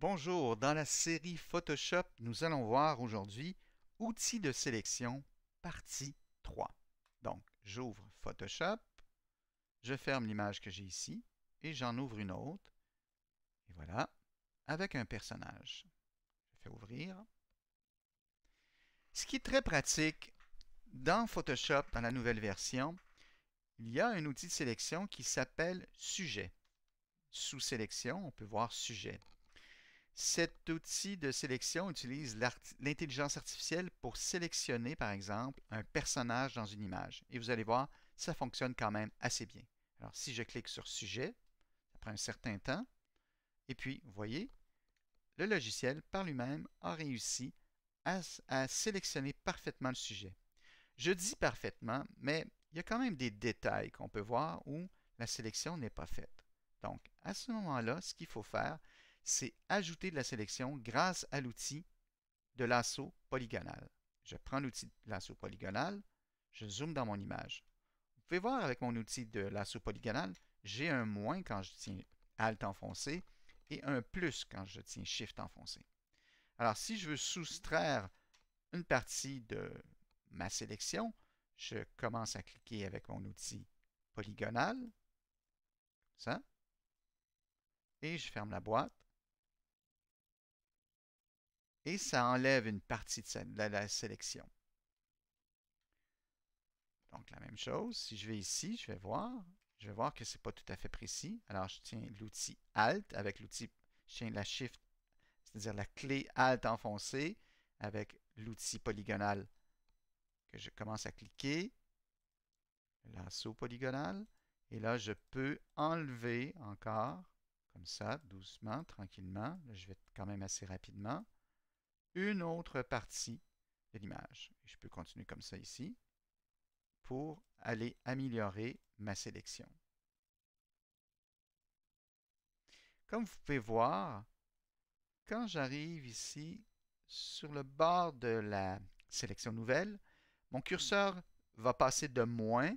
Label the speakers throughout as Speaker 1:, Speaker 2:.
Speaker 1: Bonjour, dans la série Photoshop, nous allons voir aujourd'hui Outils de sélection, partie 3. Donc, j'ouvre Photoshop, je ferme l'image que j'ai ici et j'en ouvre une autre. Et voilà, avec un personnage. Je fais ouvrir. Ce qui est très pratique, dans Photoshop, dans la nouvelle version, il y a un outil de sélection qui s'appelle Sujet. Sous Sélection, on peut voir Sujet. Cet outil de sélection utilise l'intelligence artificielle pour sélectionner, par exemple, un personnage dans une image. Et vous allez voir, ça fonctionne quand même assez bien. Alors, si je clique sur Sujet, après un certain temps. Et puis, vous voyez, le logiciel, par lui-même, a réussi à, à, sélectionner parfaitement le sujet. Je dis parfaitement, mais il y a quand même des détails qu'on peut voir où la sélection n'est pas faite. Donc, à ce moment-là, ce qu'il faut faire, c'est ajouter de la sélection grâce à l'outil de l'assaut polygonal. Je prends l'outil de l'assaut polygonal, je zoome dans mon image. Vous pouvez voir avec mon outil de l'assaut polygonal, j'ai un moins quand je tiens Alt enfoncé et un plus quand je tiens Shift enfoncé. Alors, si je veux soustraire une partie de ma sélection, je commence à cliquer avec mon outil polygonal, ça, et je ferme la boîte et ça enlève une partie de, la sélection. Donc la même chose, si je vais ici, je vais voir, je vais voir que ce n'est pas tout à fait précis. Alors je tiens l'outil Alt avec l'outil, je tiens la Shift, c'est-à-dire la clé Alt enfoncée avec l'outil polygonal que je commence à cliquer, l'assaut polygonal, et là je peux enlever encore, comme ça, doucement, tranquillement, là, je vais quand même assez rapidement, une autre partie de l'image. Je peux continuer comme ça ici pour aller améliorer ma sélection. Comme vous pouvez voir, quand j'arrive ici sur le bord de la sélection nouvelle, mon curseur va passer de moins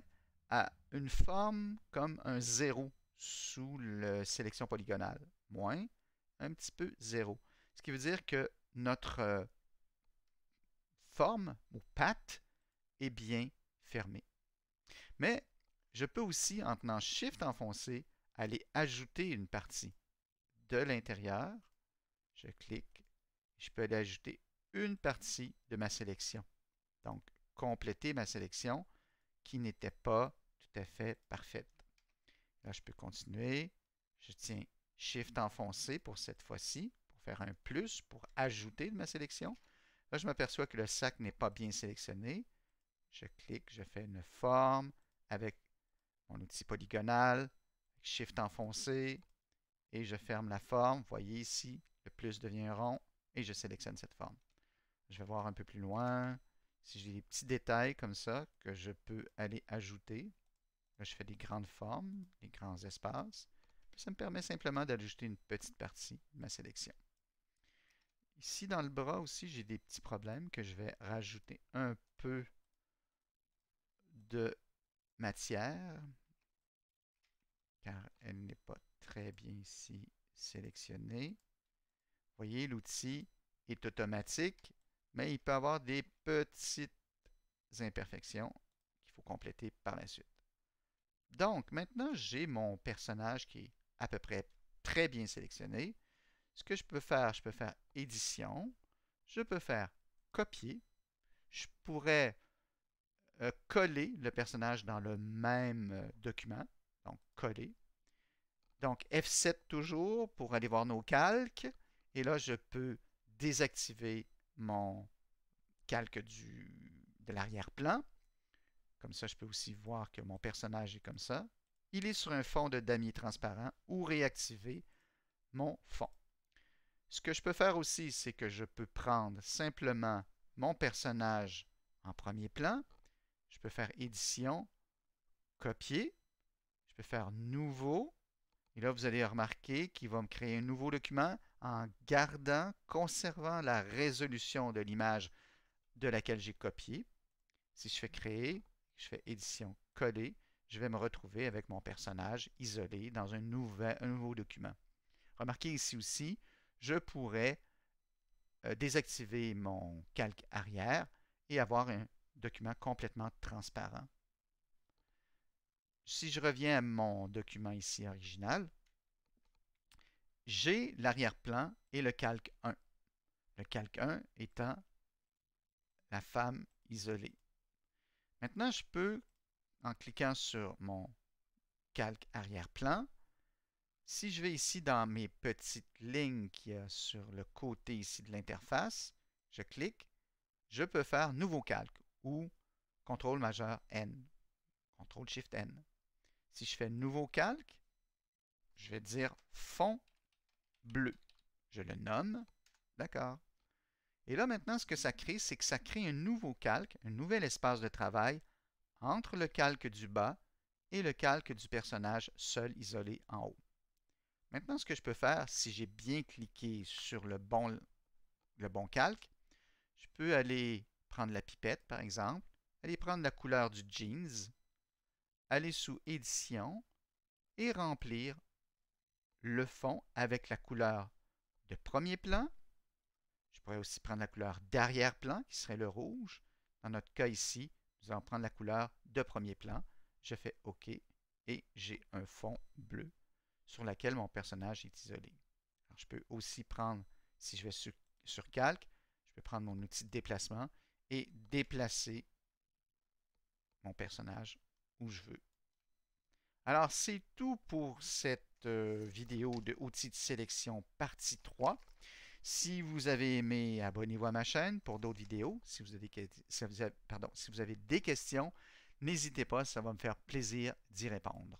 Speaker 1: à une forme comme un zéro sous la sélection polygonale. Moins, un petit peu zéro. Ce qui veut dire que notre euh, forme ou patte est bien fermée. Mais je peux aussi, en tenant Shift enfoncé, aller ajouter une partie de l'intérieur. Je clique. Je peux aller ajouter une partie de ma sélection. Donc, compléter ma sélection qui n'était pas tout à fait parfaite. Là, je peux continuer. Je tiens Shift enfoncé pour cette fois-ci un plus pour ajouter de ma sélection. Là, je m'aperçois que le sac n'est pas bien sélectionné. Je clique, je fais une forme avec mon outil polygonal, Shift enfoncé, et je ferme la forme. Vous voyez ici, le plus devient rond, et je sélectionne cette forme. Je vais voir un peu plus loin. Si j'ai des petits détails comme ça que je peux aller ajouter, là, je fais des grandes formes, des grands espaces. Ça me permet simplement d'ajouter une petite partie de ma sélection. Ici, dans le bras aussi, j'ai des petits problèmes que je vais rajouter un peu de matière, car elle n'est pas très bien ici sélectionnée. Vous voyez, l'outil est automatique, mais il peut avoir des petites imperfections qu'il faut compléter par la suite. Donc, maintenant, j'ai mon personnage qui est à peu près très bien sélectionné ce que je peux faire, je peux faire édition, je peux faire copier, je pourrais euh, coller le personnage dans le même euh, document, donc coller. Donc F7 toujours pour aller voir nos calques, et là je peux désactiver mon calque du, de l'arrière-plan. Comme ça, je peux aussi voir que mon personnage est comme ça. Il est sur un fond de damier transparent ou réactiver mon fond. Ce que je peux faire aussi, c'est que je peux prendre simplement mon personnage en premier plan. Je peux faire édition, copier. Je peux faire nouveau. Et là, vous allez remarquer qu'il va me créer un nouveau document en gardant, conservant la résolution de l'image de laquelle j'ai copié. Si je fais créer, je fais édition, coller, je vais me retrouver avec mon personnage isolé dans un, nouveau document. Remarquez ici aussi, je pourrais euh, désactiver mon calque arrière et avoir un document complètement transparent. Si je reviens à mon document ici original, j'ai l'arrière-plan et le calque 1. Le calque 1 étant la femme isolée. Maintenant, je peux, en cliquant sur mon calque arrière-plan, si je vais ici dans mes petites lignes qu'il y a sur le côté ici de l'interface, je clique, je peux faire Nouveau calque ou CTRL majeur N, CTRL Shift N. Si je fais Nouveau calque, je vais dire Fond bleu. Je le nomme, d'accord. Et là maintenant, ce que ça crée, c'est que ça crée un nouveau calque, un nouvel espace de travail entre le calque du bas et le calque du personnage seul isolé en haut. Maintenant, ce que je peux faire, si j'ai bien cliqué sur le bon, le bon calque, je peux aller prendre la pipette, par exemple, aller prendre la couleur du jeans, aller sous Édition et remplir le fond avec la couleur de premier plan. Je pourrais aussi prendre la couleur d'arrière-plan, qui serait le rouge. Dans notre cas ici, nous allons prendre la couleur de premier plan. Je fais OK et j'ai un fond bleu sur laquelle mon personnage est isolé. je peux aussi prendre, si je vais sur, Calque, je peux prendre mon outil de déplacement et déplacer mon personnage où je veux. Alors, c'est tout pour cette euh, vidéo de outils de sélection partie 3. Si vous avez aimé, abonnez-vous à ma chaîne pour d'autres vidéos. si vous avez des questions, n'hésitez pas, ça va me faire plaisir d'y répondre.